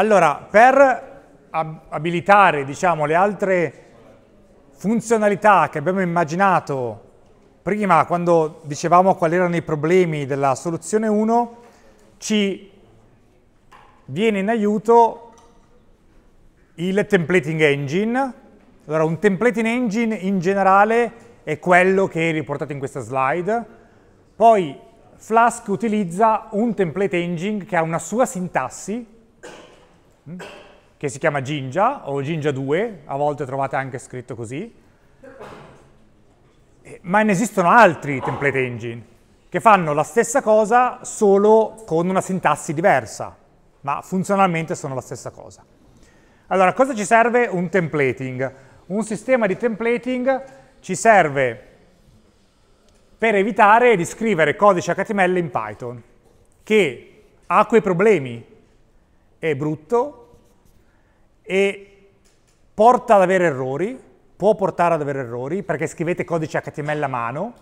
Allora, per abilitare diciamo, le altre funzionalità che abbiamo immaginato prima quando dicevamo quali erano i problemi della soluzione 1, ci viene in aiuto il templating engine. Allora, un templating engine in generale è quello che è riportato in questa slide. Poi Flask utilizza un template engine che ha una sua sintassi, che si chiama Ginja o Ginja 2, a volte trovate anche scritto così, eh, ma ne esistono altri template engine che fanno la stessa cosa solo con una sintassi diversa, ma funzionalmente sono la stessa cosa. Allora, cosa ci serve un templating? Un sistema di templating ci serve per evitare di scrivere codice HTML in Python, che ha quei problemi, è brutto, e porta ad avere errori, può portare ad avere errori perché scrivete codice HTML a mano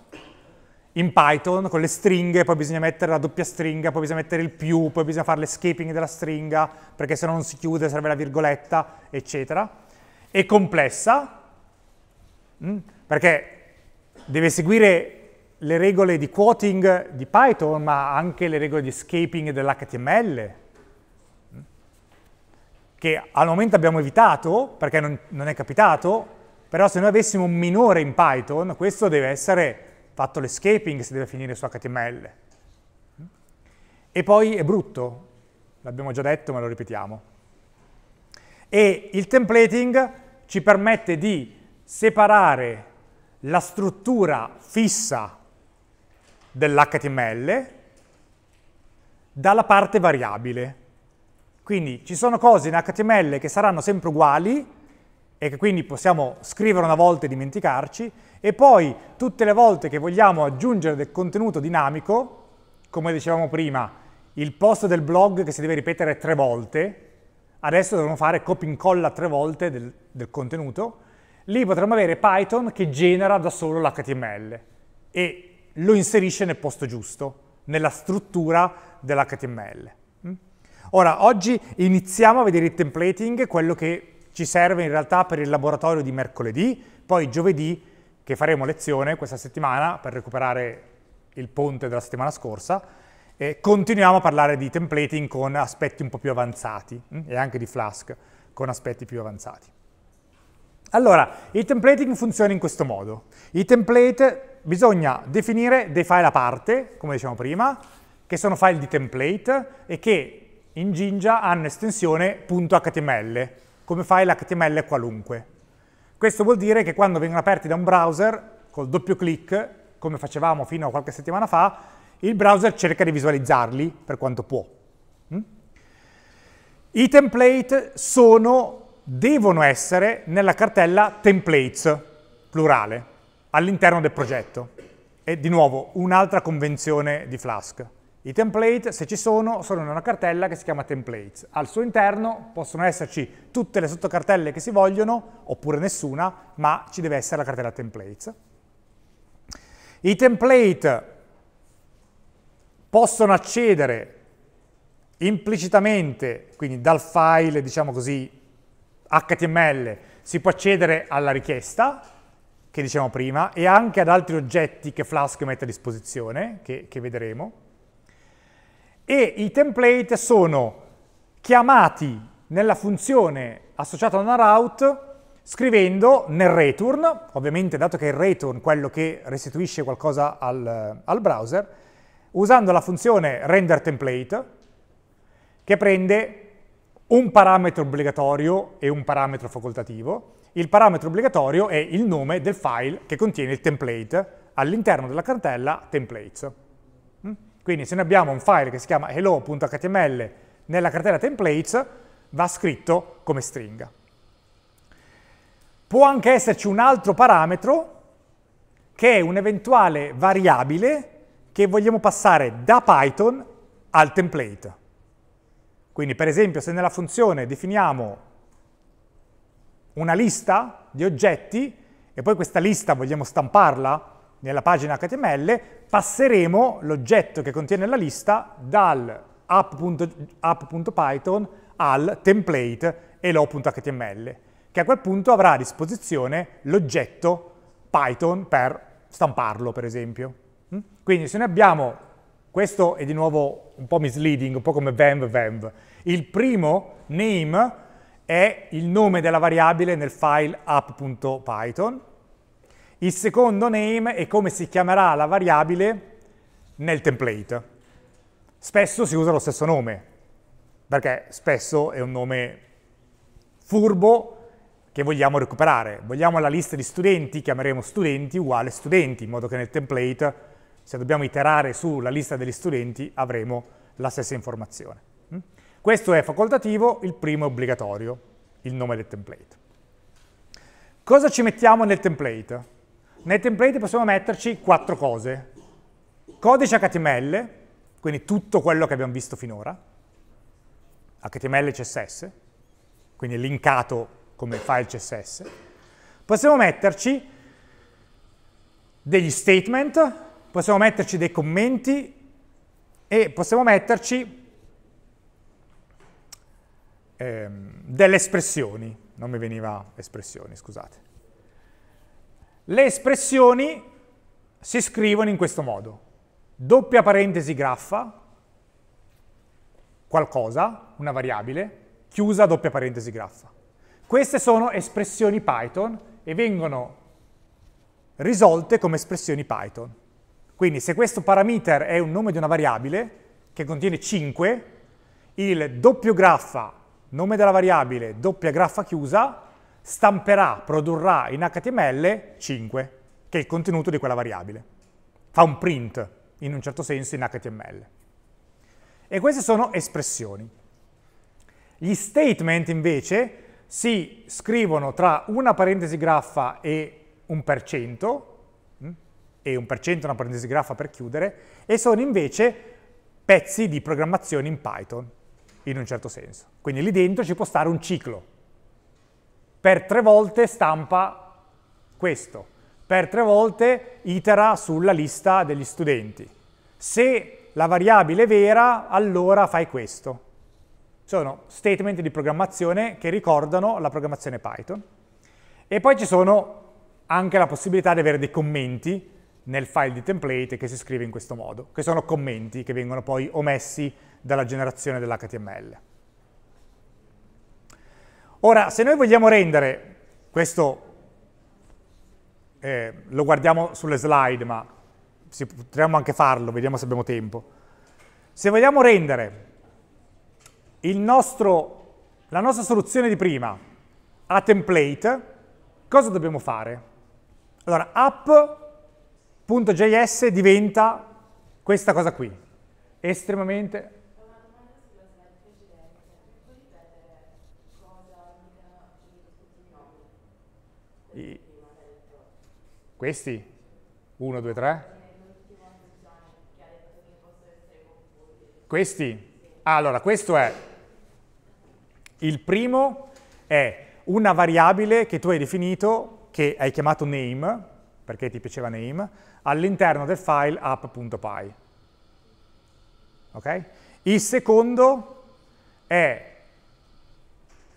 in Python con le stringhe, poi bisogna mettere la doppia stringa, poi bisogna mettere il più, poi bisogna fare l'escaping della stringa perché se no non si chiude, serve la virgoletta, eccetera. È complessa mm, perché deve seguire le regole di quoting di Python ma anche le regole di escaping dell'HTML che al momento abbiamo evitato, perché non, non è capitato, però se noi avessimo un minore in Python, questo deve essere fatto l'escaping se deve finire su HTML. E poi è brutto, l'abbiamo già detto ma lo ripetiamo. E il templating ci permette di separare la struttura fissa dell'HTML dalla parte variabile. Quindi ci sono cose in HTML che saranno sempre uguali e che quindi possiamo scrivere una volta e dimenticarci, e poi tutte le volte che vogliamo aggiungere del contenuto dinamico, come dicevamo prima, il post del blog che si deve ripetere tre volte, adesso dovremo fare copy e incolla tre volte del, del contenuto, lì potremmo avere Python che genera da solo l'HTML e lo inserisce nel posto giusto, nella struttura dell'HTML. Ora, oggi iniziamo a vedere il templating, quello che ci serve in realtà per il laboratorio di mercoledì, poi giovedì, che faremo lezione questa settimana per recuperare il ponte della settimana scorsa, e continuiamo a parlare di templating con aspetti un po' più avanzati mm, e anche di Flask con aspetti più avanzati. Allora, il templating funziona in questo modo. I template bisogna definire dei file a parte, come dicevamo prima, che sono file di template e che in Jinja hanno estensione.html, come file HTML qualunque. Questo vuol dire che quando vengono aperti da un browser, col doppio clic, come facevamo fino a qualche settimana fa, il browser cerca di visualizzarli per quanto può. Mm? I template sono, devono essere nella cartella templates, plurale, all'interno del progetto. E di nuovo un'altra convenzione di Flask. I template, se ci sono, sono in una cartella che si chiama templates. Al suo interno possono esserci tutte le sottocartelle che si vogliono, oppure nessuna, ma ci deve essere la cartella templates. I template possono accedere implicitamente, quindi dal file, diciamo così, HTML, si può accedere alla richiesta, che dicevamo prima, e anche ad altri oggetti che Flask mette a disposizione, che, che vedremo e i template sono chiamati nella funzione associata a una route scrivendo nel return, ovviamente dato che è il return quello che restituisce qualcosa al, al browser, usando la funzione render template che prende un parametro obbligatorio e un parametro facoltativo. Il parametro obbligatorio è il nome del file che contiene il template all'interno della cartella templates. Quindi se noi abbiamo un file che si chiama hello.html nella cartella templates, va scritto come stringa. Può anche esserci un altro parametro che è un'eventuale variabile che vogliamo passare da Python al template. Quindi per esempio se nella funzione definiamo una lista di oggetti e poi questa lista vogliamo stamparla nella pagina HTML, passeremo l'oggetto che contiene la lista dal app.python al template e che a quel punto avrà a disposizione l'oggetto Python per stamparlo, per esempio. Mm? Quindi se noi abbiamo, questo è di nuovo un po' misleading, un po' come venv venv, il primo name è il nome della variabile nel file app.python, il secondo name è come si chiamerà la variabile nel template. Spesso si usa lo stesso nome, perché spesso è un nome furbo che vogliamo recuperare. Vogliamo la lista di studenti, chiameremo studenti uguale studenti, in modo che nel template, se dobbiamo iterare sulla lista degli studenti, avremo la stessa informazione. Mm? Questo è facoltativo, il primo è obbligatorio, il nome del template. Cosa ci mettiamo nel template? Nel template possiamo metterci quattro cose. Codice HTML, quindi tutto quello che abbiamo visto finora, HTML CSS, quindi linkato come file CSS. Possiamo metterci degli statement, possiamo metterci dei commenti e possiamo metterci ehm, delle espressioni. Non mi veniva espressioni, scusate. Le espressioni si scrivono in questo modo. Doppia parentesi graffa, qualcosa, una variabile, chiusa doppia parentesi graffa. Queste sono espressioni Python e vengono risolte come espressioni Python. Quindi se questo parameter è un nome di una variabile che contiene 5, il doppio graffa, nome della variabile, doppia graffa chiusa, stamperà, produrrà in HTML 5, che è il contenuto di quella variabile. Fa un print, in un certo senso, in HTML. E queste sono espressioni. Gli statement, invece, si scrivono tra una parentesi graffa e un per cento, mm, e un per cento una parentesi graffa per chiudere, e sono invece pezzi di programmazione in Python, in un certo senso. Quindi lì dentro ci può stare un ciclo, per tre volte stampa questo, per tre volte itera sulla lista degli studenti. Se la variabile è vera, allora fai questo. Sono statement di programmazione che ricordano la programmazione Python. E poi ci sono anche la possibilità di avere dei commenti nel file di template che si scrive in questo modo, che sono commenti che vengono poi omessi dalla generazione dell'HTML. Ora, se noi vogliamo rendere, questo eh, lo guardiamo sulle slide, ma si, potremmo anche farlo, vediamo se abbiamo tempo. Se vogliamo rendere nostro, la nostra soluzione di prima a template, cosa dobbiamo fare? Allora, app.js diventa questa cosa qui, estremamente I, questi? 1, 2, 3? Questi? allora, questo è il primo è una variabile che tu hai definito, che hai chiamato name, perché ti piaceva name, all'interno del file app.py. Ok? Il secondo è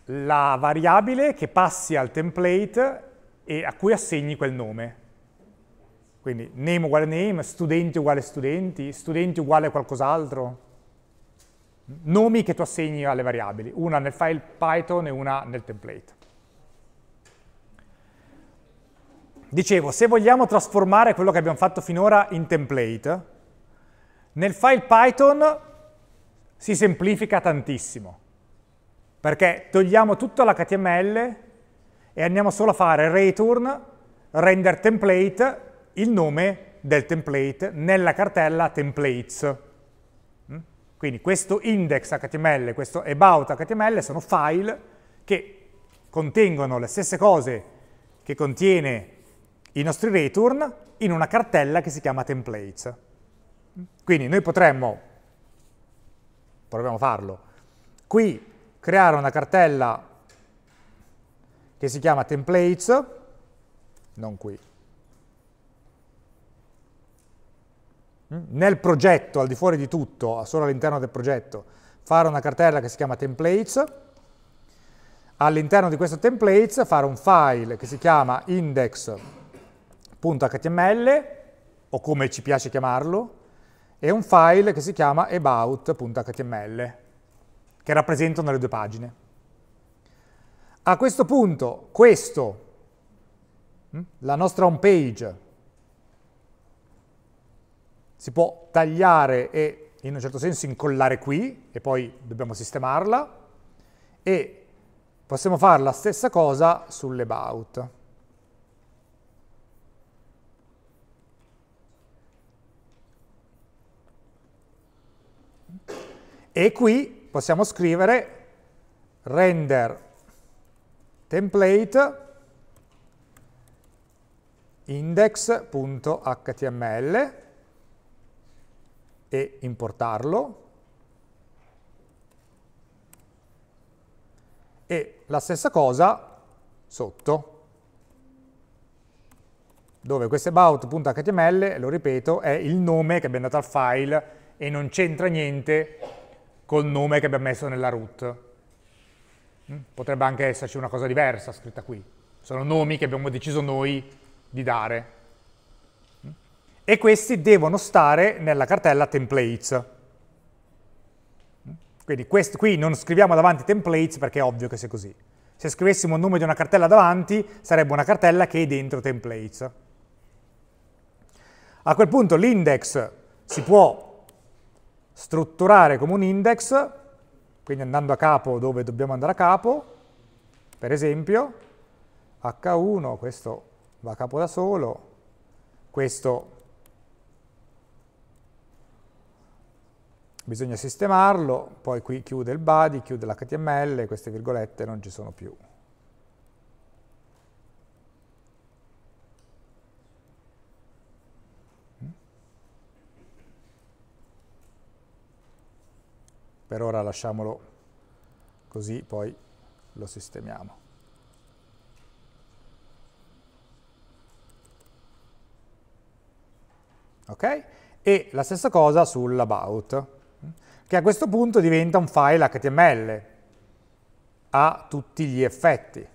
la variabile che passi al template e a cui assegni quel nome. Quindi name uguale name, studenti uguale studenti, studenti uguale qualcos'altro. Nomi che tu assegni alle variabili, una nel file Python e una nel template. Dicevo, se vogliamo trasformare quello che abbiamo fatto finora in template, nel file Python si semplifica tantissimo, perché togliamo tutta l'HTML e andiamo solo a fare return render template il nome del template nella cartella templates. Mm? Quindi questo index.html e questo about.html sono file che contengono le stesse cose che contiene i nostri return in una cartella che si chiama templates. Mm? Quindi noi potremmo, proviamo a farlo, qui creare una cartella che si chiama templates, non qui, mm? nel progetto, al di fuori di tutto, solo all'interno del progetto, fare una cartella che si chiama templates, all'interno di questo templates fare un file che si chiama index.html, o come ci piace chiamarlo, e un file che si chiama about.html, che rappresentano le due pagine. A questo punto, questo, hm, la nostra home page, si può tagliare e in un certo senso incollare qui e poi dobbiamo sistemarla e possiamo fare la stessa cosa sull'about. E qui possiamo scrivere render template index.html e importarlo e la stessa cosa sotto dove questo about.html, lo ripeto, è il nome che abbiamo dato al file e non c'entra niente col nome che abbiamo messo nella root. Potrebbe anche esserci una cosa diversa scritta qui. Sono nomi che abbiamo deciso noi di dare. E questi devono stare nella cartella templates. Quindi quest, qui non scriviamo davanti templates perché è ovvio che sia così. Se scrivessimo il nome di una cartella davanti, sarebbe una cartella che è dentro templates. A quel punto l'index si può strutturare come un index quindi andando a capo dove dobbiamo andare a capo, per esempio, H1, questo va a capo da solo, questo bisogna sistemarlo, poi qui chiude il body, chiude l'HTML, queste virgolette non ci sono più. Per ora lasciamolo così, poi lo sistemiamo. Ok? E la stessa cosa sull'about, che a questo punto diventa un file HTML a tutti gli effetti.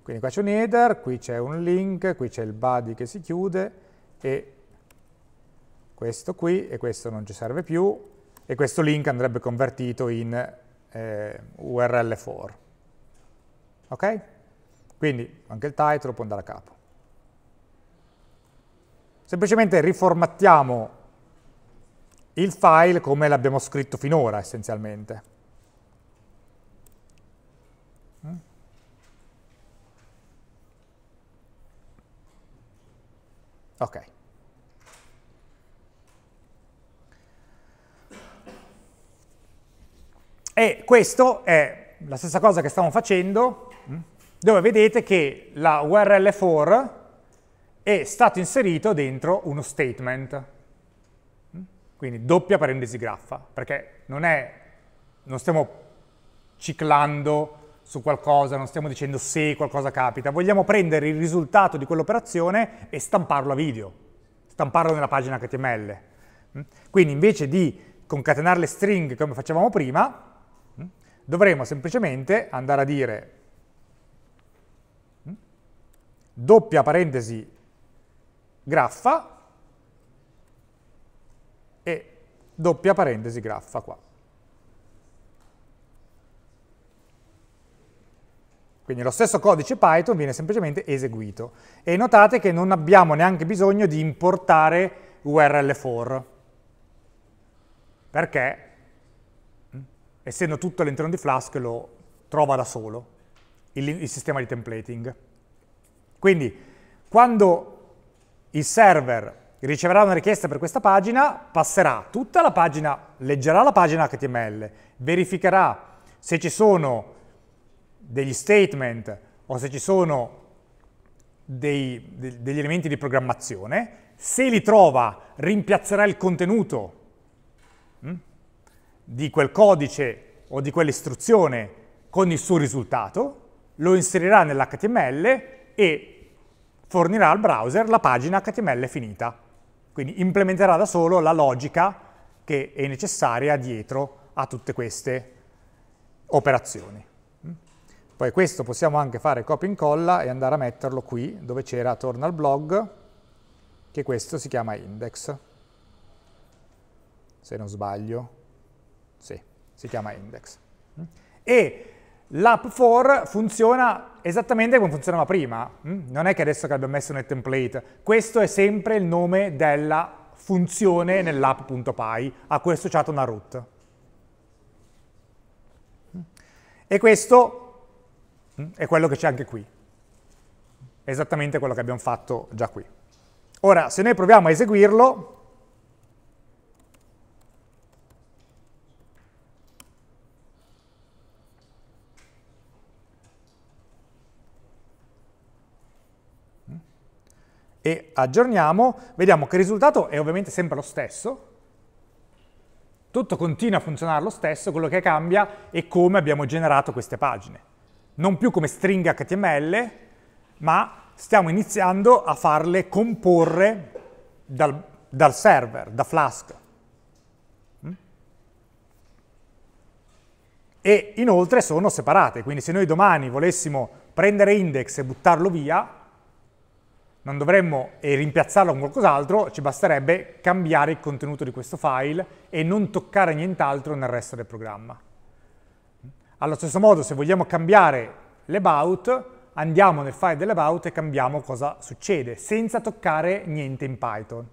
Quindi qua c'è un header, qui c'è un link, qui c'è il body che si chiude e questo qui e questo non ci serve più e questo link andrebbe convertito in eh, URL for. Ok? Quindi anche il title può andare a capo. Semplicemente riformattiamo il file come l'abbiamo scritto finora essenzialmente. Mm? Ok. E questo è la stessa cosa che stiamo facendo, mm, dove vedete che la URL for è stato inserito dentro uno statement, mm, quindi doppia parentesi graffa, perché non, è, non stiamo ciclando su qualcosa, non stiamo dicendo se qualcosa capita, vogliamo prendere il risultato di quell'operazione e stamparlo a video, stamparlo nella pagina HTML. Mm, quindi invece di concatenare le string come facevamo prima, dovremo semplicemente andare a dire mm, doppia parentesi graffa e doppia parentesi graffa qua. Quindi lo stesso codice Python viene semplicemente eseguito. E notate che non abbiamo neanche bisogno di importare url for, perché essendo tutto all'interno di Flask, lo trova da solo, il, il sistema di templating. Quindi, quando il server riceverà una richiesta per questa pagina, passerà tutta la pagina, leggerà la pagina HTML, verificherà se ci sono degli statement o se ci sono dei, de, degli elementi di programmazione, se li trova rimpiazzerà il contenuto, mm? di quel codice o di quell'istruzione con il suo risultato, lo inserirà nell'HTML e fornirà al browser la pagina HTML finita. Quindi implementerà da solo la logica che è necessaria dietro a tutte queste operazioni. Mm? Poi questo possiamo anche fare copia e incolla e andare a metterlo qui dove c'era torna al blog, che questo si chiama index, se non sbaglio. Sì, si chiama index. Mm. E l'app for funziona esattamente come funzionava prima. Mm. Non è che adesso che abbiamo messo nel template. Questo è sempre il nome della funzione nell'app.py. A cui è c'è una root. Mm. E questo è quello che c'è anche qui. Esattamente quello che abbiamo fatto già qui. Ora, se noi proviamo a eseguirlo, e aggiorniamo, vediamo che il risultato è ovviamente sempre lo stesso, tutto continua a funzionare lo stesso, quello che cambia è come abbiamo generato queste pagine. Non più come stringa HTML, ma stiamo iniziando a farle comporre dal, dal server, da Flask. Mm? E inoltre sono separate, quindi se noi domani volessimo prendere index e buttarlo via, non dovremmo eh, rimpiazzarlo con qualcos'altro, ci basterebbe cambiare il contenuto di questo file e non toccare nient'altro nel resto del programma. Allo stesso modo, se vogliamo cambiare l'about, andiamo nel file dell'about e cambiamo cosa succede, senza toccare niente in Python.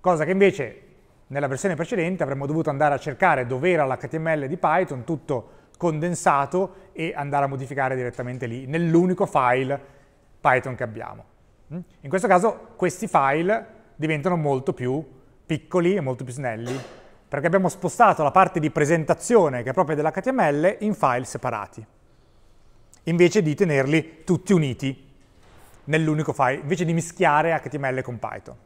Cosa che invece nella versione precedente avremmo dovuto andare a cercare dove era l'HTML di Python, tutto condensato, e andare a modificare direttamente lì, nell'unico file Python che abbiamo. Mm? In questo caso questi file diventano molto più piccoli e molto più snelli, perché abbiamo spostato la parte di presentazione che è proprio dell'HTML in file separati, invece di tenerli tutti uniti nell'unico file, invece di mischiare HTML con Python.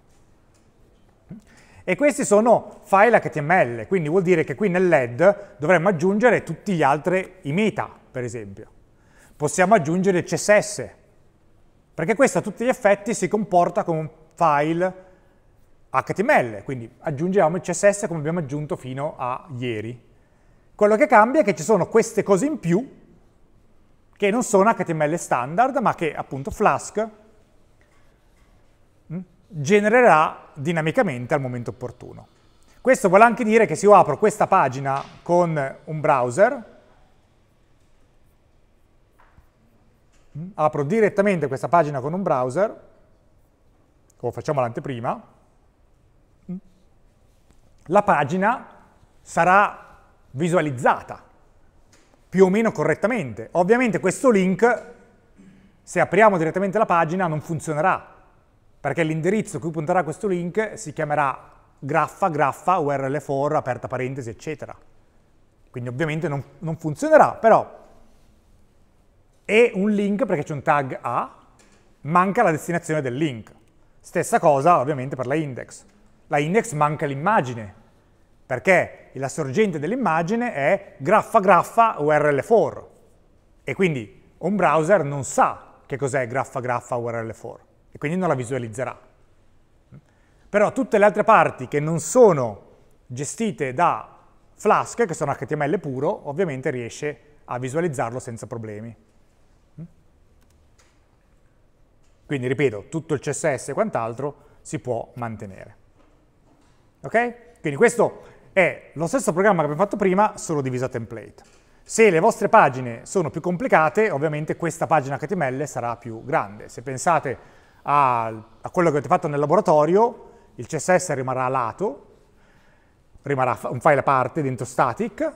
E questi sono file HTML, quindi vuol dire che qui nell'head dovremmo aggiungere tutti gli altri, i meta, per esempio. Possiamo aggiungere CSS, perché questa a tutti gli effetti si comporta come un file HTML, quindi aggiungiamo il CSS come abbiamo aggiunto fino a ieri. Quello che cambia è che ci sono queste cose in più che non sono HTML standard, ma che appunto Flask mm, genererà dinamicamente al momento opportuno. Questo vuole anche dire che se io apro questa pagina con un browser, Mm? Apro direttamente questa pagina con un browser, o facciamo l'anteprima, mm? la pagina sarà visualizzata più o meno correttamente. Ovviamente questo link, se apriamo direttamente la pagina, non funzionerà, perché l'indirizzo a cui punterà questo link si chiamerà graffa, graffa, url for, aperta parentesi, eccetera. Quindi ovviamente non, non funzionerà, però e un link, perché c'è un tag A, manca la destinazione del link. Stessa cosa ovviamente per la index. La index manca l'immagine, perché la sorgente dell'immagine è graffa graffa URL4 e quindi un browser non sa che cos'è graffa graffa URL4 e quindi non la visualizzerà. Però tutte le altre parti che non sono gestite da Flask, che sono HTML puro, ovviamente riesce a visualizzarlo senza problemi. Quindi, ripeto, tutto il CSS e quant'altro si può mantenere. Ok? Quindi questo è lo stesso programma che abbiamo fatto prima, solo diviso a template. Se le vostre pagine sono più complicate, ovviamente questa pagina HTML sarà più grande. Se pensate a, a quello che avete fatto nel laboratorio, il CSS rimarrà a lato, rimarrà un file a parte dentro static,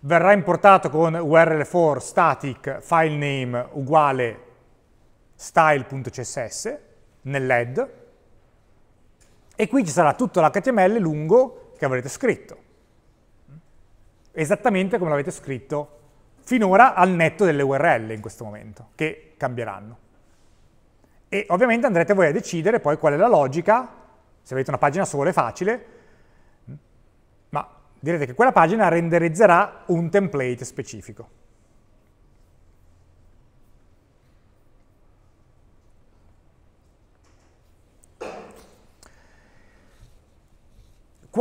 verrà importato con url for static file name uguale style.css nell'head e qui ci sarà tutto l'HTML lungo che avrete scritto, esattamente come l'avete scritto finora al netto delle URL in questo momento, che cambieranno. E ovviamente andrete voi a decidere poi qual è la logica, se avete una pagina sola è facile, ma direte che quella pagina renderizzerà un template specifico.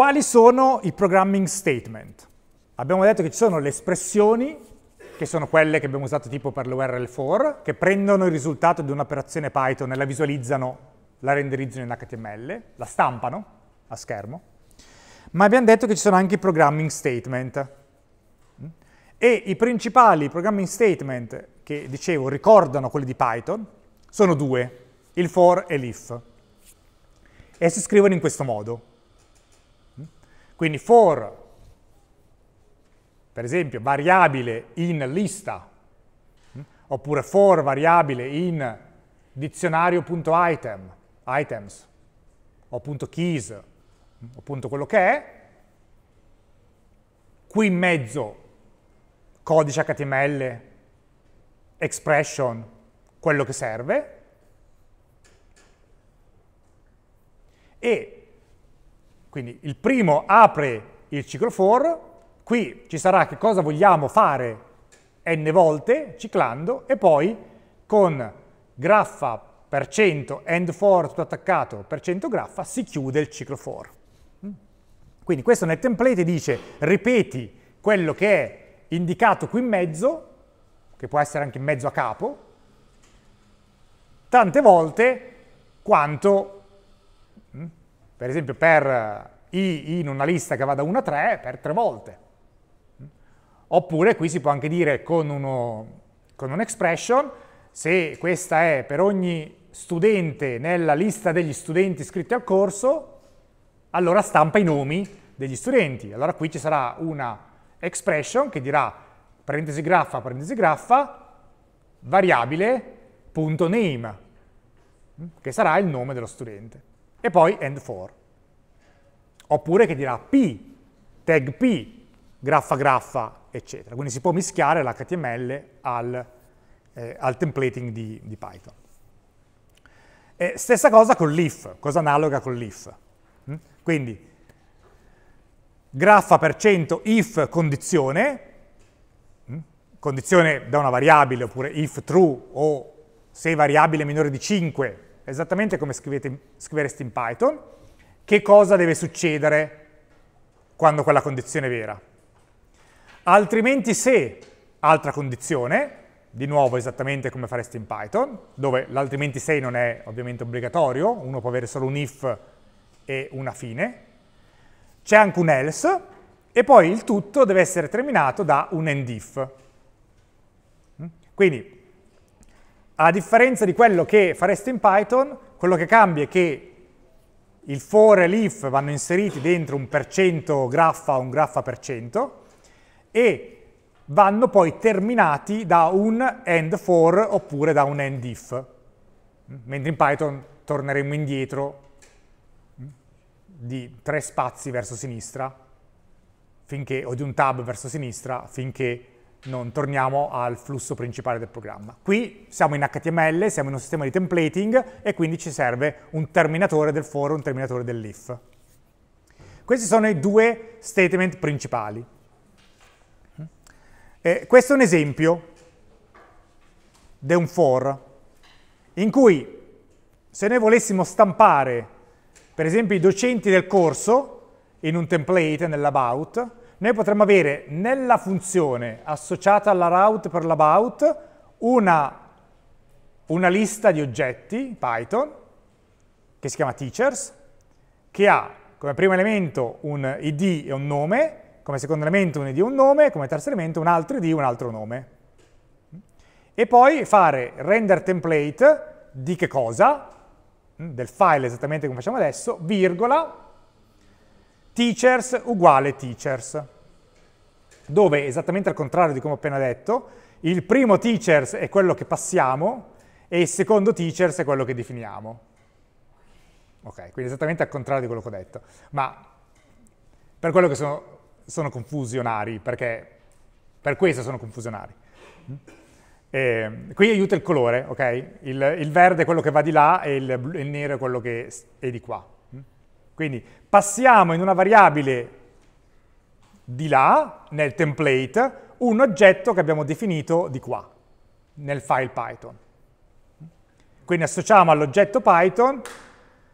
Quali sono i programming statement? Abbiamo detto che ci sono le espressioni, che sono quelle che abbiamo usato tipo per l'URL for, che prendono il risultato di un'operazione Python e la visualizzano, la renderizzano in HTML, la stampano a schermo. Ma abbiamo detto che ci sono anche i programming statement. E i principali programming statement che, dicevo, ricordano quelli di Python, sono due, il for e l'if. E si scrivono in questo modo. Quindi for, per esempio, variabile in lista, mm, oppure for variabile in dizionario.item, items, o punto keys, mm, o punto quello che è, qui in mezzo codice HTML, expression, quello che serve, e quindi il primo apre il ciclo for, qui ci sarà che cosa vogliamo fare n volte ciclando e poi con graffa per 100 end for tutto attaccato per 100 graffa si chiude il ciclo for. Mm. Quindi questo nel template dice ripeti quello che è indicato qui in mezzo, che può essere anche in mezzo a capo, tante volte quanto mm, per esempio per eh, i in una lista che va da 1 a 3 per 3 volte. Mm? Oppure qui si può anche dire con, un'expression, un se questa è per ogni studente nella lista degli studenti iscritti al corso, allora stampa i nomi degli studenti. Allora qui ci sarà una expression che dirà parentesi graffa, parentesi graffa, variabile.name, mm? che sarà il nome dello studente e poi end for. Oppure che dirà P, tag P, graffa graffa, eccetera. Quindi si può mischiare l'HTML al, eh, al, templating di, di Python. E stessa cosa con l'if, cosa analoga con l'if. Mm? Quindi graffa per cento if condizione, mm? condizione da una variabile, oppure if true o se variabile minore di 5 esattamente come scrivete, scriveresti in Python, che cosa deve succedere quando quella condizione è vera. Altrimenti se, altra condizione, di nuovo esattamente come faresti in Python, dove l'altrimenti se non è ovviamente obbligatorio, uno può avere solo un if e una fine, c'è anche un else, e poi il tutto deve essere terminato da un end if. Mm? Quindi a differenza di quello che fareste in Python, quello che cambia è che il for e l'if vanno inseriti dentro un percento graffa o un graffa percento e vanno poi terminati da un end for oppure da un end if, mentre in Python torneremo indietro di tre spazi verso sinistra, finché, o di un tab verso sinistra, finché non torniamo al flusso principale del programma. Qui siamo in HTML, siamo in un sistema di templating e quindi ci serve un terminatore del for, e un terminatore dell'if. Questi sono i due statement principali. Eh, questo è un esempio di un for in cui se noi volessimo stampare per esempio i docenti del corso in un template, nell'about, noi potremmo avere nella funzione associata alla route per l'about una, una lista di oggetti Python che si chiama teachers, che ha come primo elemento un id e un nome, come secondo elemento un id e un nome, come terzo elemento un altro id e un altro nome. E poi fare render template di che cosa? Del file esattamente come facciamo adesso, virgola, teachers uguale teachers, dove esattamente al contrario di come ho appena detto, il primo teachers è quello che passiamo e il secondo teachers è quello che definiamo. Ok, quindi esattamente al contrario di quello che ho detto. Ma per quello che sono, sono confusionari, perché per questo sono confusionari. E, eh, qui aiuta il colore, ok? Il, il, verde è quello che va di là e il, il nero è quello che è di qua. Quindi passiamo in una variabile di là, nel template, un oggetto che abbiamo definito di qua, nel file Python. Quindi associamo all'oggetto Python,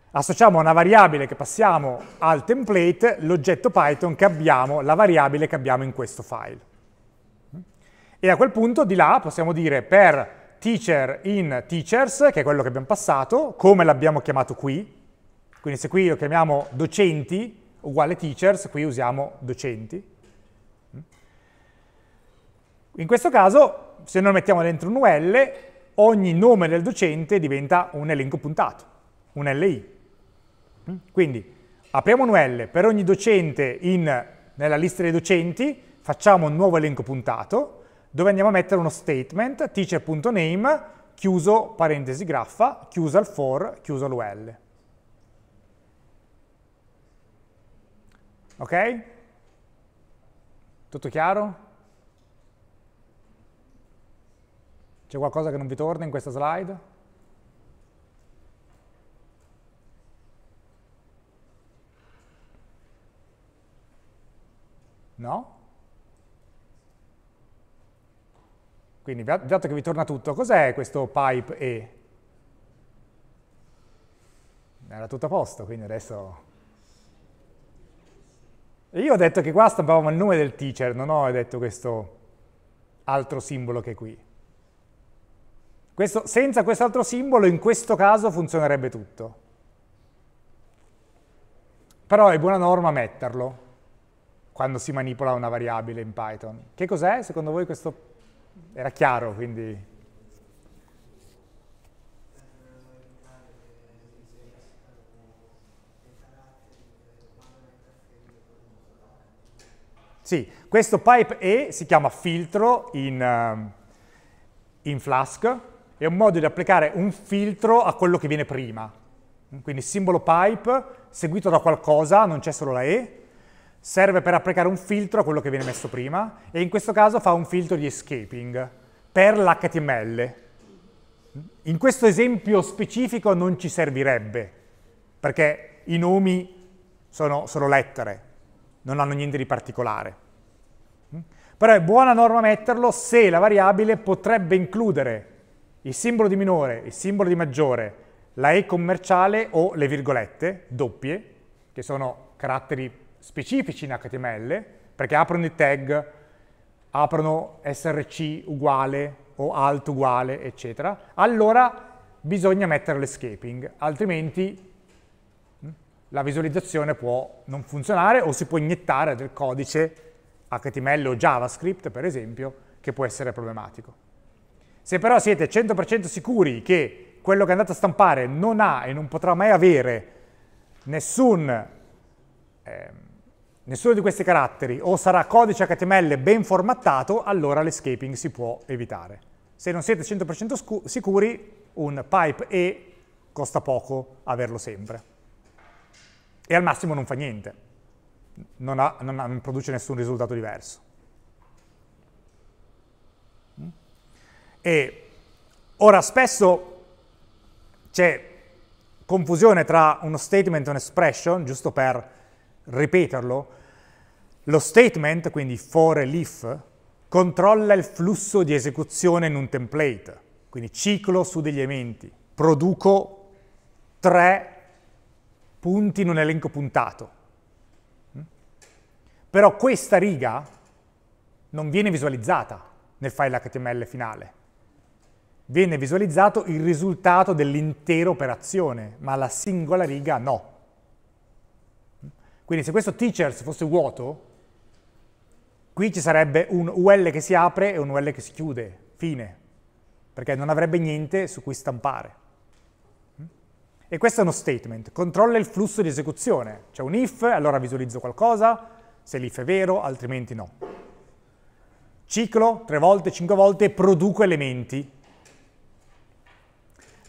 associamo a una variabile che passiamo al template, l'oggetto Python che abbiamo, la variabile che abbiamo in questo file. E a quel punto di là possiamo dire per teacher in teachers, che è quello che abbiamo passato, come l'abbiamo chiamato qui, quindi se qui lo chiamiamo docenti uguale teachers, qui usiamo docenti. Mm. In questo caso, se noi mettiamo dentro un UL, ogni nome del docente diventa un elenco puntato, un LI. Mm. Quindi apriamo un UL per ogni docente in, nella lista dei docenti, facciamo un nuovo elenco puntato, dove andiamo a mettere uno statement, teacher.name, chiuso parentesi graffa, chiusa il for, chiuso l'UL. Ok? Tutto chiaro? C'è qualcosa che non vi torna in questa slide? No? Quindi, dato che vi torna tutto, cos'è questo pipe E? Era tutto a posto, quindi adesso io ho detto che qua stampavamo il nome del teacher, non ho detto questo altro simbolo che è qui. Questo, senza quest'altro simbolo in questo caso funzionerebbe tutto. Però è buona norma metterlo quando si manipola una variabile in Python. Che cos'è secondo voi questo? Era chiaro, quindi Sì, questo pipe E si chiama filtro in, eh, in Flask, è un modo di applicare un filtro a quello che viene prima. Quindi simbolo pipe seguito da qualcosa, non c'è solo la E, serve per applicare un filtro a quello che viene messo prima e in questo caso fa un filtro di escaping per l'HTML. In questo esempio specifico non ci servirebbe perché i nomi sono, sono lettere, non hanno niente di particolare. Mm? Però è buona norma metterlo se la variabile potrebbe includere il simbolo di minore, il simbolo di maggiore, la E commerciale o le virgolette doppie, che sono caratteri specifici in HTML, perché aprono i tag, aprono src uguale o alt uguale, eccetera, allora bisogna mettere l'escaping, altrimenti la visualizzazione può non funzionare o si può iniettare del codice HTML o JavaScript, per esempio, che può essere problematico. Se però siete 100% sicuri che quello che andate a stampare non ha e non potrà mai avere nessun, eh, nessuno di questi caratteri o sarà codice HTML ben formattato, allora l'escaping si può evitare. Se non siete 100% sicuri, un pipe E costa poco averlo sempre e al massimo non fa niente, non, ha, non, ha, non produce nessun risultato diverso. Mm? E ora spesso c'è confusione tra uno statement e un'expression, giusto per ripeterlo, lo statement, quindi for e if, controlla il flusso di esecuzione in un template, quindi ciclo su degli elementi. Produco tre punti in un elenco puntato. Mm? Però questa riga non viene visualizzata nel file HTML finale. Viene visualizzato il risultato dell'intera operazione, ma la singola riga no. Mm? Quindi se questo teachers fosse vuoto, qui ci sarebbe un UL che si apre e un UL che si chiude, fine, perché non avrebbe niente su cui stampare. E questo è uno statement, controlla il flusso di esecuzione. C'è un if, allora visualizzo qualcosa, se l'if è vero, altrimenti no. Ciclo, tre volte, cinque volte, produco elementi.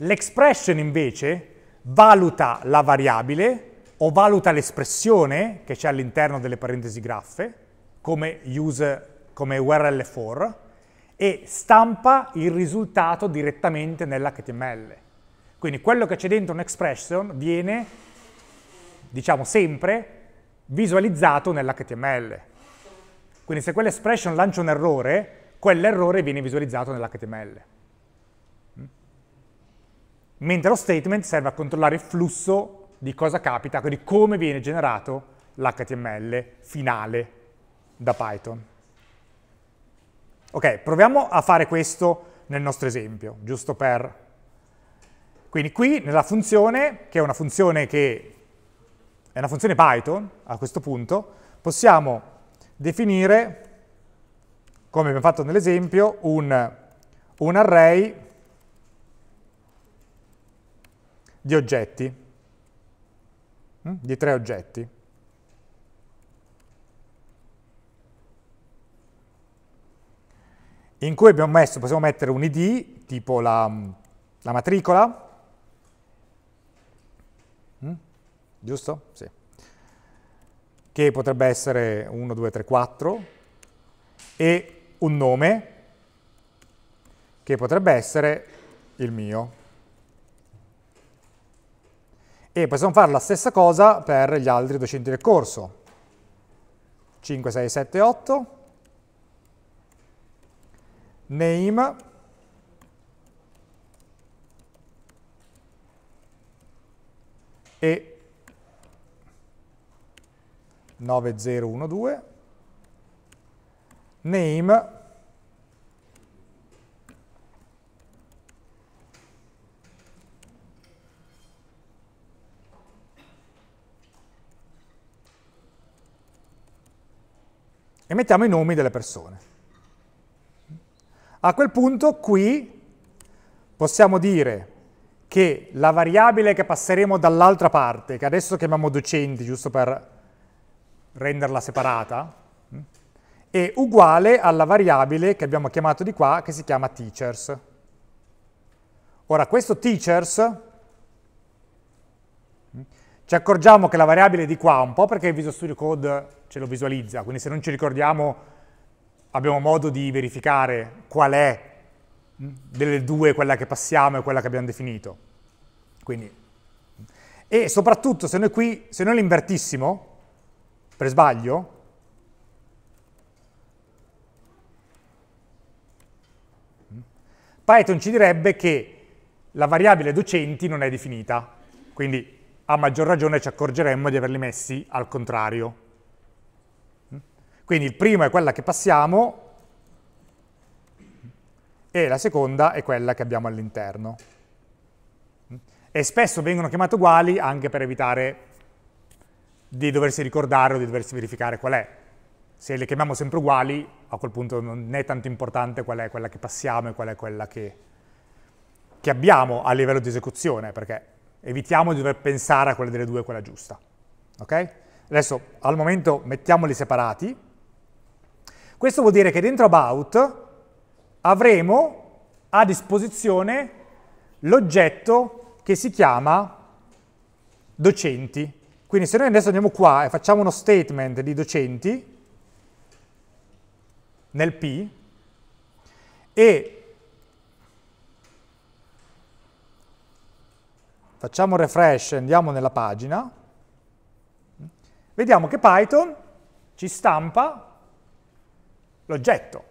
L'expression invece valuta la variabile o valuta l'espressione che c'è all'interno delle parentesi graffe, come, use, come URL for, e stampa il risultato direttamente nell'HTML. Quindi quello che c'è dentro un expression viene, diciamo sempre, visualizzato nell'HTML. Quindi se quell'expression lancia un errore, quell'errore viene visualizzato nell'HTML. Mm? Mentre lo statement serve a controllare il flusso di cosa capita, quindi come viene generato l'HTML finale da Python. Ok, proviamo a fare questo nel nostro esempio, giusto per quindi qui nella funzione, che è una funzione che è una funzione Python a questo punto, possiamo definire, come abbiamo fatto nell'esempio, un, un array di oggetti, mm? di tre oggetti. In cui abbiamo messo, possiamo mettere un id, tipo la, la matricola, giusto? Sì. Che potrebbe essere 1, 2, 3, 4 e un nome che potrebbe essere il mio. E possiamo fare la stessa cosa per gli altri docenti del corso. 5, 6, 7, 8. Name. E 9012, name e mettiamo i nomi delle persone. A quel punto qui possiamo dire che la variabile che passeremo dall'altra parte, che adesso chiamiamo docenti, giusto per renderla separata, mm, è uguale alla variabile che abbiamo chiamato di qua, che si chiama teachers. Ora, questo teachers, mm, ci accorgiamo che la variabile è di qua, un po' perché Visual Studio Code ce lo visualizza, quindi se non ci ricordiamo abbiamo modo di verificare qual è mm, delle due quella che passiamo e quella che abbiamo definito. Quindi, e soprattutto se noi qui, se noi l'invertissimo, per sbaglio, mm. Python ci direbbe che la variabile docenti non è definita, quindi a maggior ragione ci accorgeremmo di averli messi al contrario. Mm. Quindi il primo è quella che passiamo e la seconda è quella che abbiamo all'interno. Mm. E spesso vengono chiamate uguali anche per evitare di doversi ricordare o di doversi verificare qual è. Se le chiamiamo sempre uguali, a quel punto non è tanto importante qual è quella che passiamo e qual è quella che, che abbiamo a livello di esecuzione, perché evitiamo di dover pensare a quella delle due quella giusta. Ok? Adesso, al momento, mettiamoli separati. Questo vuol dire che dentro about avremo a disposizione l'oggetto che si chiama docenti. Quindi se noi adesso andiamo qua e facciamo uno statement di docenti nel P e facciamo un refresh e andiamo nella pagina, vediamo che Python ci stampa l'oggetto.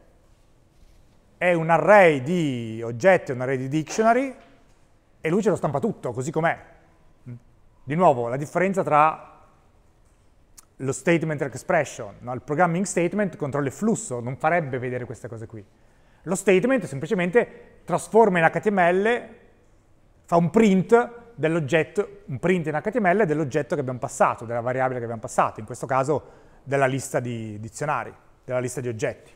È un array di oggetti, un array di dictionary, e lui ce lo stampa tutto, così com'è. Di nuovo, la differenza tra lo statement expression, no? il programming statement controlla il flusso, non farebbe vedere queste cose qui. Lo statement semplicemente trasforma in HTML, fa un print dell'oggetto, un print in HTML dell'oggetto che abbiamo passato, della variabile che abbiamo passato, in questo caso della lista di dizionari, della lista di oggetti.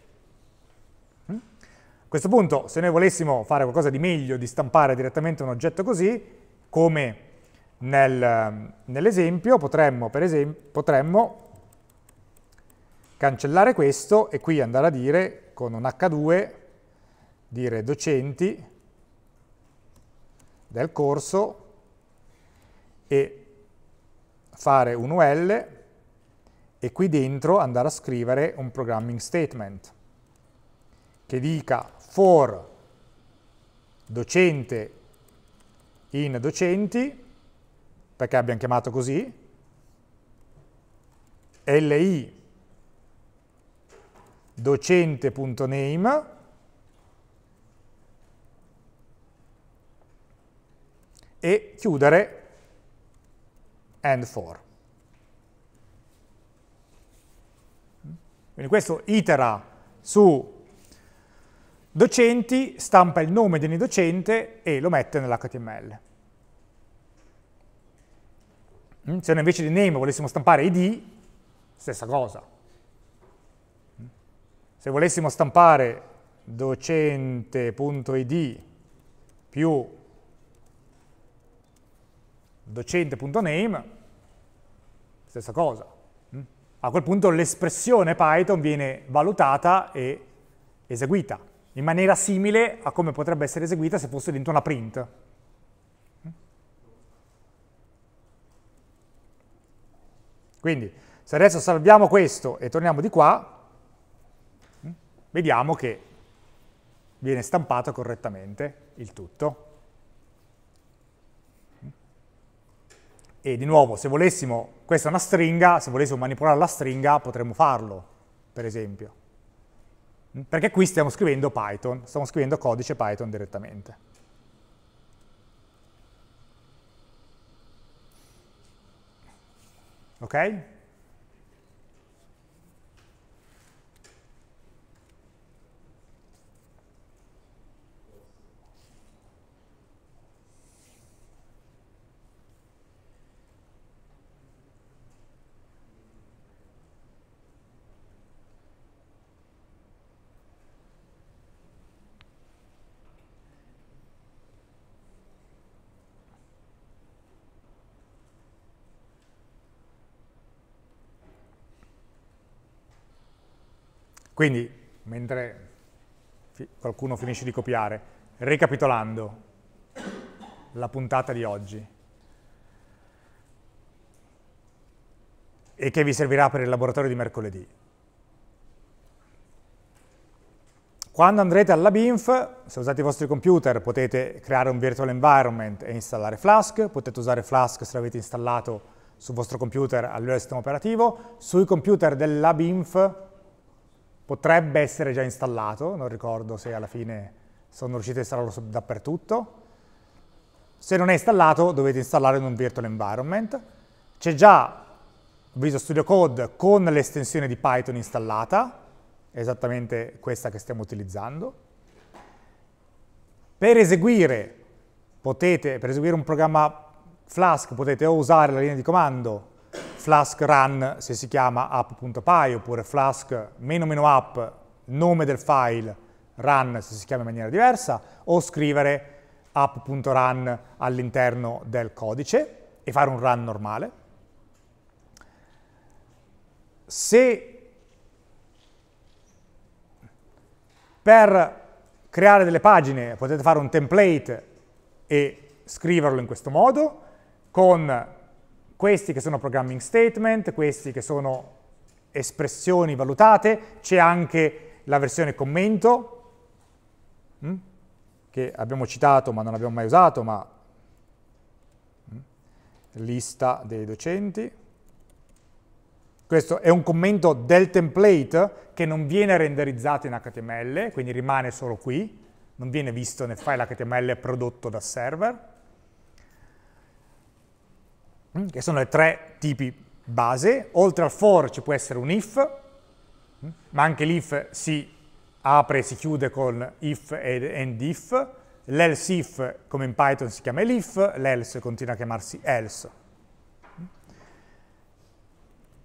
Mm? A questo punto, se noi volessimo fare qualcosa di meglio, di stampare direttamente un oggetto così, come nel, nell'esempio potremmo, potremmo, cancellare questo e qui andare a dire con un H2, dire docenti del corso e fare un UL e qui dentro andare a scrivere un programming statement che dica for docente in docenti perché abbiamo chiamato così, li docente.name e chiudere and for. Quindi questo itera su docenti, stampa il nome di ogni docente e lo mette nell'HTML. Mm? Se noi invece di name volessimo stampare id, stessa cosa. Mm? Se volessimo stampare docente.id più docente.name, stessa cosa. Mm? A quel punto l'espressione Python viene valutata e eseguita in maniera simile a come potrebbe essere eseguita se fosse dentro una print. Quindi se adesso salviamo questo e torniamo di qua, mm, vediamo che viene stampato correttamente il tutto. E di nuovo, se volessimo, questa è una stringa, se volessimo manipolare la stringa potremmo farlo, per esempio. Mm, perché qui stiamo scrivendo Python, stiamo scrivendo codice Python direttamente. Ok? Quindi, mentre qualcuno finisce di copiare, ricapitolando la puntata di oggi e che vi servirà per il laboratorio di mercoledì. Quando andrete alla BINF, se usate i vostri computer, potete creare un virtual environment e installare Flask, potete usare Flask se l'avete installato sul vostro computer a livello sistema operativo, sui computer della BINF potrebbe essere già installato, non ricordo se alla fine sono riuscito a installarlo dappertutto. Se non è installato dovete installare in un virtual environment. C'è già Visual Studio Code con l'estensione di Python installata, esattamente questa che stiamo utilizzando. Per eseguire, potete, per eseguire un programma Flask potete o usare la linea di comando flask run se si chiama app.py oppure flask meno meno app nome del file run se si chiama in maniera diversa o scrivere app.run all'interno del codice e fare un run normale. Se per creare delle pagine potete fare un template e scriverlo in questo modo con questi che sono programming statement, questi che sono espressioni valutate, c'è anche la versione commento, mm, che abbiamo citato ma non abbiamo mai usato, ma mm, lista dei docenti. Questo è un commento del template che non viene renderizzato in HTML, quindi rimane solo qui, non viene visto nel file HTML prodotto da server. Mm, che sono i tre tipi base. Oltre al for ci può essere un if, mm, ma anche l'if si apre e si chiude con if ed end if, l'else if come in Python si chiama l'if, l'else continua a chiamarsi else. Mm.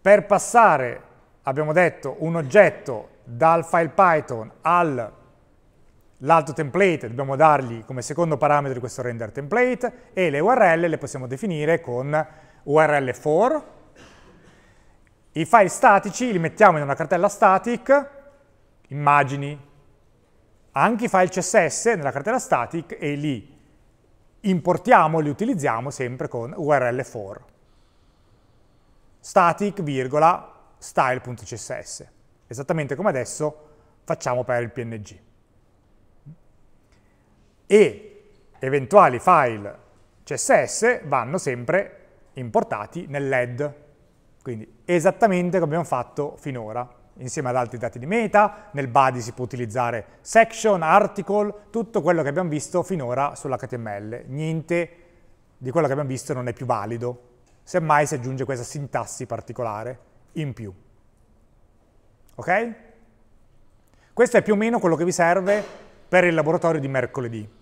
Per passare, abbiamo detto, un oggetto dal file Python al l'alto template dobbiamo dargli come secondo parametro di questo render template e le URL le possiamo definire con URL for. I file statici li mettiamo in una cartella static, immagini, anche i file CSS nella cartella static e li importiamo, li utilizziamo sempre con URL for. Static, virgola, style.css. Esattamente come adesso facciamo per il PNG e eventuali file CSS vanno sempre importati nel Quindi esattamente come abbiamo fatto finora, insieme ad altri dati di meta, nel body si può utilizzare section, article, tutto quello che abbiamo visto finora sull'HTML. Niente di quello che abbiamo visto non è più valido, semmai si aggiunge questa sintassi particolare in più. Ok? Questo è più o meno quello che vi serve per il laboratorio di mercoledì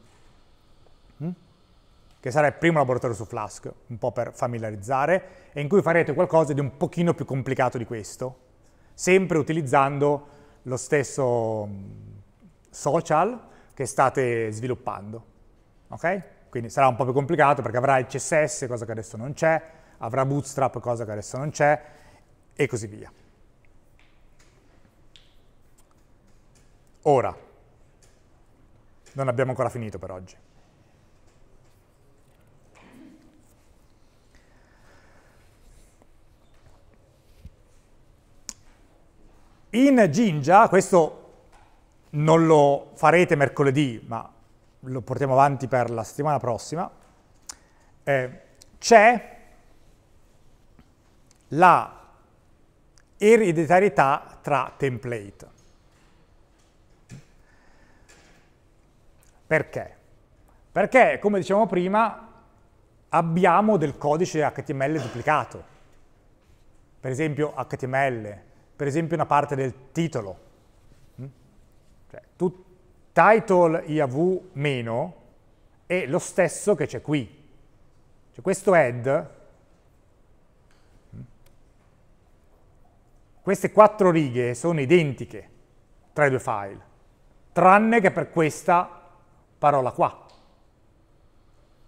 che sarà il primo laboratorio su Flask, un po' per familiarizzare, e in cui farete qualcosa di un pochino più complicato di questo, sempre utilizzando lo stesso mm, social che state sviluppando. Ok? Quindi sarà un po' più complicato perché avrà il CSS, cosa che adesso non c'è, avrà Bootstrap, cosa che adesso non c'è, e così via. Ora, non abbiamo ancora finito per oggi. In Ginja, questo non lo farete mercoledì, ma lo portiamo avanti per la settimana prossima, eh, c'è la ereditarietà tra template. Perché? Perché, come dicevamo prima, abbiamo del codice HTML duplicato. Per esempio HTML, per esempio una parte del titolo. Mm? Cioè, tu, title IAV meno è lo stesso che c'è qui. Cioè, questo add, mm, queste quattro righe sono identiche tra i due file, tranne che per questa parola qua.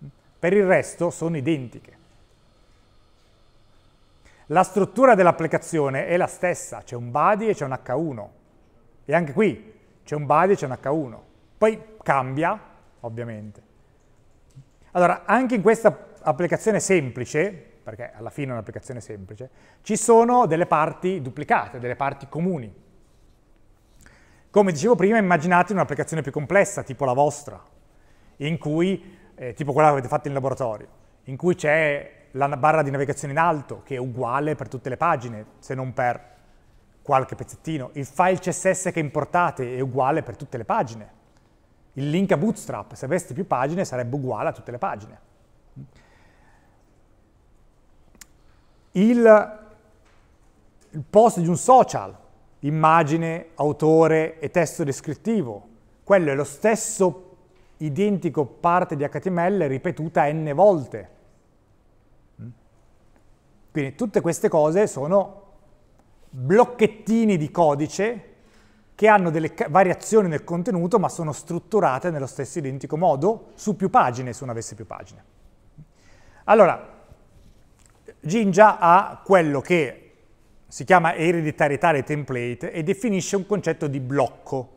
Mm? Per il resto sono identiche. La struttura dell'applicazione è la stessa, c'è un body e c'è un H1. E anche qui c'è un body e c'è un H1. Poi cambia, ovviamente. Allora, anche in questa applicazione semplice, perché alla fine è un'applicazione semplice, ci sono delle parti duplicate, delle parti comuni. Come dicevo prima, immaginate un'applicazione più complessa, tipo la vostra, in cui, eh, tipo quella che avete fatto in laboratorio, in cui c'è la barra di navigazione in alto, che è uguale per tutte le pagine, se non per qualche pezzettino. Il file CSS che importate è uguale per tutte le pagine. Il link a Bootstrap, se aveste più pagine, sarebbe uguale a tutte le pagine. Il, il post di un social, immagine, autore e testo descrittivo, quello è lo stesso identico parte di HTML ripetuta n volte quindi tutte queste cose sono blocchettini di codice che hanno delle variazioni nel contenuto ma sono strutturate nello stesso identico modo su più pagine se uno avesse più pagine. Allora, Jinja ha quello che si chiama ereditarietà dei template e definisce un concetto di blocco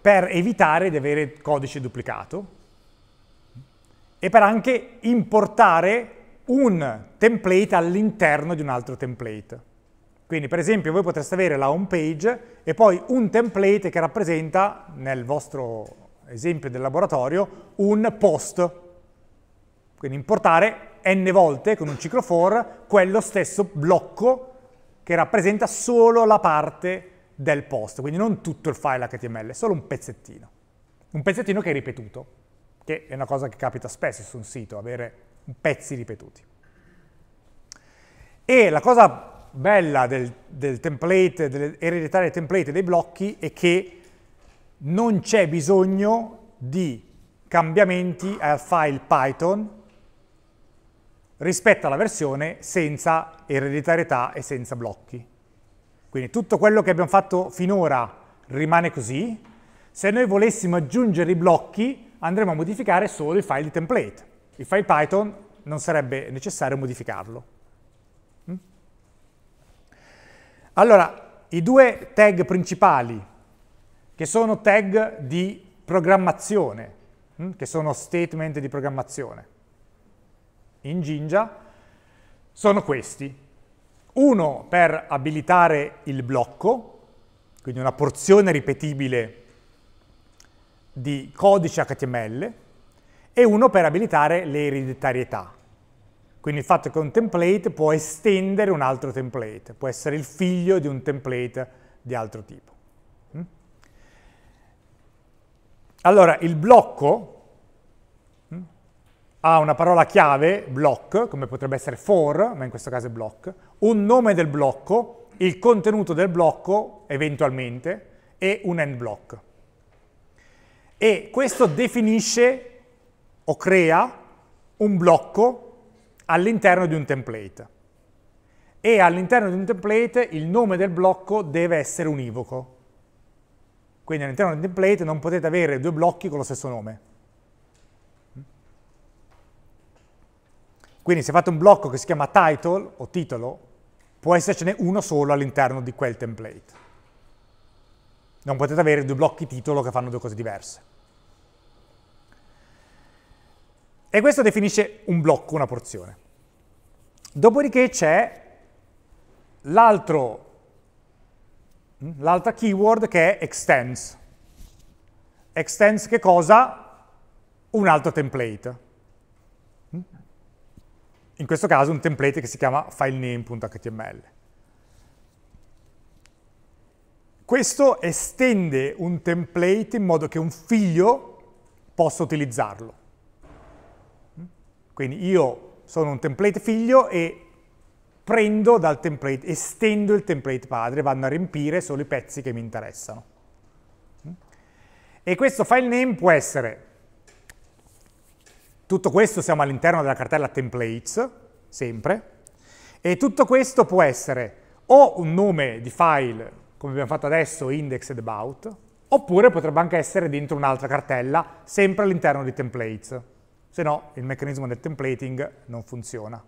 per evitare di avere codice duplicato e per anche importare un template all'interno di un altro template. Quindi per esempio voi potreste avere la home page e poi un template che rappresenta, nel vostro esempio del laboratorio, un post. Quindi importare n volte con un ciclo for quello stesso blocco che rappresenta solo la parte del post, quindi non tutto il file HTML, solo un pezzettino. Un pezzettino che è ripetuto che è una cosa che capita spesso su un sito, avere pezzi ripetuti. E la cosa bella del, del template, dell'ereditare template dei blocchi è che non c'è bisogno di cambiamenti al file Python rispetto alla versione senza ereditarietà e senza blocchi. Quindi tutto quello che abbiamo fatto finora rimane così. Se noi volessimo aggiungere i blocchi, andremo a modificare solo il file di template. Il file Python non sarebbe necessario modificarlo. Mm? Allora, i due tag principali, che sono tag di programmazione, mm? che sono statement di programmazione, in Jinja, sono questi. Uno per abilitare il blocco, quindi una porzione ripetibile di codice HTML e uno per abilitare le ereditarietà. Quindi il fatto che un template può estendere un altro template, può essere il figlio di un template di altro tipo. Mm? Allora, il blocco mm, ha una parola chiave, block, come potrebbe essere for, ma in questo caso è block, un nome del blocco, il contenuto del blocco, eventualmente, e un end block e questo definisce o crea un blocco all'interno di un template e all'interno di un template il nome del blocco deve essere univoco. Quindi all'interno di un template non potete avere due blocchi con lo stesso nome. Quindi se fate un blocco che si chiama title o titolo, può essercene uno solo all'interno di quel template. Non potete avere due blocchi titolo che fanno due cose diverse. E questo definisce un blocco, una porzione. Dopodiché c'è mm, l'altra keyword che è extends. Extends che cosa? Un altro template. Mm? In questo caso un template che si chiama filename.html. Questo estende un template in modo che un figlio possa utilizzarlo. Quindi io sono un template figlio e prendo dal template, estendo il template padre, vanno a riempire solo i pezzi che mi interessano. Mm? E questo file name può essere, tutto questo siamo all'interno della cartella templates, sempre, e tutto questo può essere o un nome di file, come abbiamo fatto adesso, indexed about, oppure potrebbe anche essere dentro un'altra cartella, sempre all'interno di templates se no il meccanismo del templating non funziona.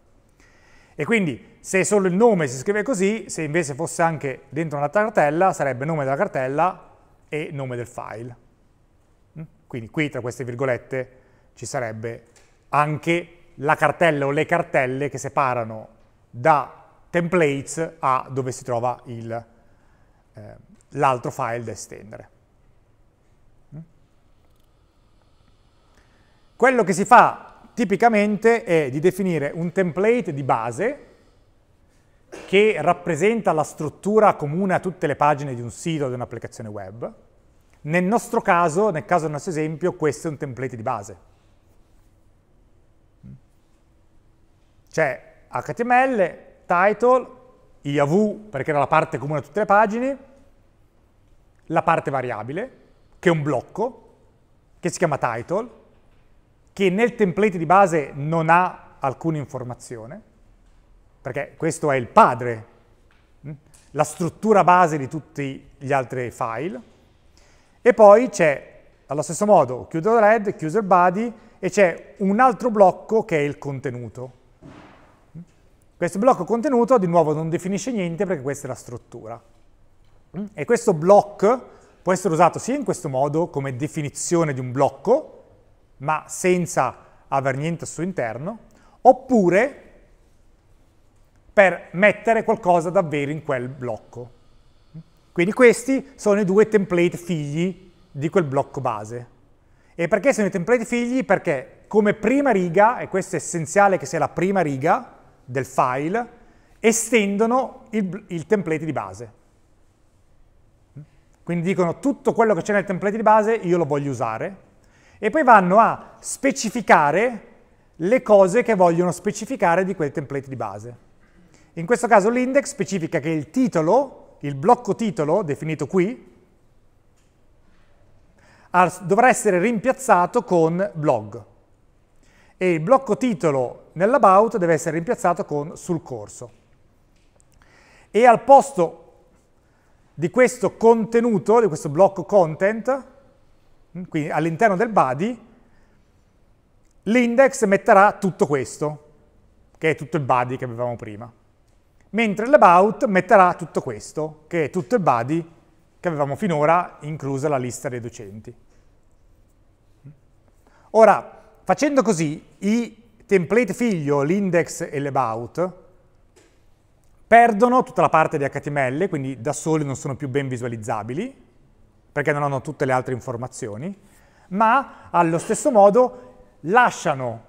E quindi se solo il nome si scrive così, se invece fosse anche dentro una cartella, sarebbe nome della cartella e nome del file. Mm? Quindi qui tra queste virgolette ci sarebbe anche la cartella o le cartelle che separano da templates a dove si trova eh, l'altro eh, file da estendere. Quello che si fa tipicamente è di definire un template di base che rappresenta la struttura comune a tutte le pagine di un sito o di un'applicazione web. Nel nostro caso, nel caso del nostro esempio, questo è un template di base. C'è HTML, title, IAV perché era la parte comune a tutte le pagine, la parte variabile, che è un blocco, che si chiama title, che nel template di base non ha alcuna informazione, perché questo è il padre, mm, la struttura base di tutti gli altri file, e poi c'è, allo stesso modo, chiuso red, chiuso body, e c'è un altro blocco che è il contenuto. Mm. Questo blocco contenuto di nuovo non definisce niente perché questa è la struttura. Mm. E questo block può essere usato sia in questo modo come definizione di un blocco, ma senza aver niente al suo interno, oppure per mettere qualcosa davvero in quel blocco. Quindi questi sono i due template figli di quel blocco base. E perché sono i template figli? Perché come prima riga, e questo è essenziale che sia la prima riga del file, estendono il, il template di base. Quindi dicono tutto quello che c'è nel template di base io lo voglio usare, e poi vanno a specificare le cose che vogliono specificare di quel template di base. In questo caso l'index specifica che il titolo, il blocco titolo definito qui, dovrà essere rimpiazzato con blog e il blocco titolo nell'about deve essere rimpiazzato con sul corso. E al posto di questo contenuto, di questo blocco content, quindi all'interno del body, l'index metterà tutto questo, che è tutto il body che avevamo prima, mentre l'about metterà tutto questo, che è tutto il body che avevamo finora, inclusa la lista dei docenti. Ora, facendo così, i template figlio, l'index e l'about perdono tutta la parte di HTML, quindi da soli non sono più ben visualizzabili, perché non hanno tutte le altre informazioni, ma allo stesso modo lasciano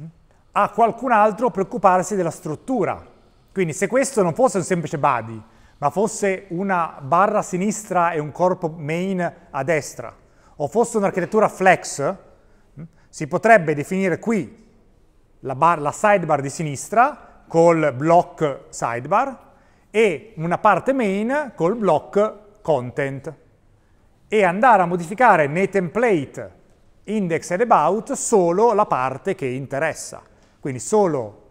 mm, a qualcun altro preoccuparsi della struttura. Quindi se questo non fosse un semplice body, ma fosse una barra a sinistra e un corpo main a destra, o fosse un'architettura flex, mm, si potrebbe definire qui la, bar, la, sidebar di sinistra col block sidebar e una parte main col block content e andare a modificare nei template index ed about solo la parte che interessa. Quindi solo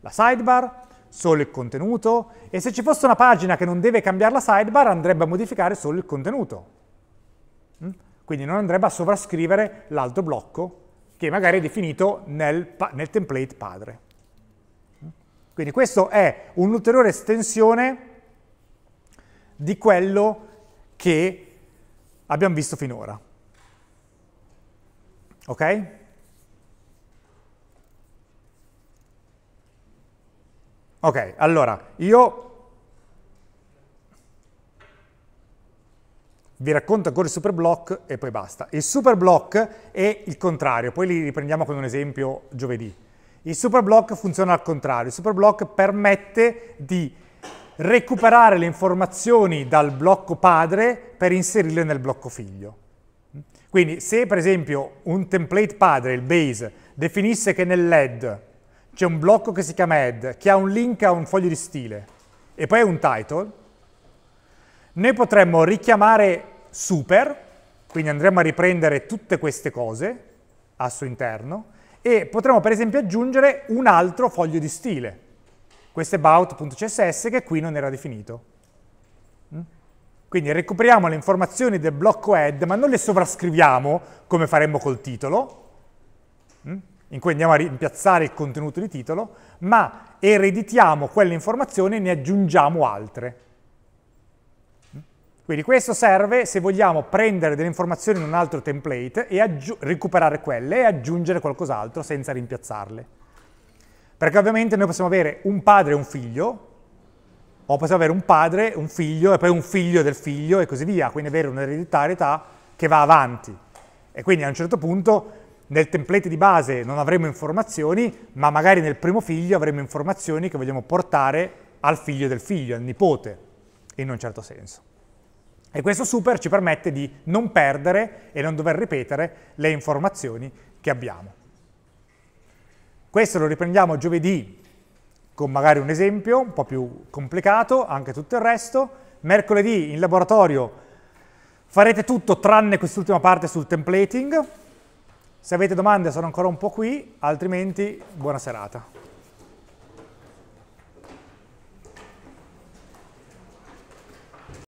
la sidebar, solo il contenuto e se ci fosse una pagina che non deve cambiare la sidebar andrebbe a modificare solo il contenuto. Mm? Quindi non andrebbe a sovrascrivere l'altro blocco che magari è definito nel, nel template padre. Mm? Quindi questo è un'ulteriore estensione di quello che abbiamo visto finora. Ok? Ok, allora, io vi racconto ancora il superblock e poi basta. Il superblock è il contrario, poi li riprendiamo con un esempio giovedì. Il superblock funziona al contrario, il superblock permette di recuperare le informazioni dal blocco padre per inserirle nel blocco figlio. Quindi se per esempio un template padre, il base, definisse che nell'head c'è un blocco che si chiama head, che ha un link a un foglio di stile e poi un title, noi potremmo richiamare super, quindi andremo a riprendere tutte queste cose al suo interno, e potremmo per esempio aggiungere un altro foglio di stile, questo about.css che qui non era definito. Mm? Quindi recuperiamo le informazioni del blocco head, ma non le sovrascriviamo come faremmo col titolo, mm? in cui andiamo a rimpiazzare il contenuto di titolo, ma ereditiamo quelle informazioni e ne aggiungiamo altre. Mm? Quindi questo serve se vogliamo prendere delle informazioni in un altro template e recuperare quelle e aggiungere qualcos'altro senza rimpiazzarle. Perché ovviamente noi possiamo avere un padre e un figlio, o possiamo avere un padre, un figlio, e poi un figlio del figlio, e così via. Quindi avere un'ereditarietà che va avanti. E quindi a un certo punto nel template di base non avremo informazioni, ma magari nel primo figlio avremo informazioni che vogliamo portare al figlio del figlio, al nipote, in un certo senso. E questo super ci permette di non perdere e non dover ripetere le informazioni che abbiamo. Questo lo riprendiamo giovedì con magari un esempio un po' più complicato, anche tutto il resto. Mercoledì in laboratorio farete tutto tranne quest'ultima parte sul templating. Se avete domande sono ancora un po' qui, altrimenti buona serata.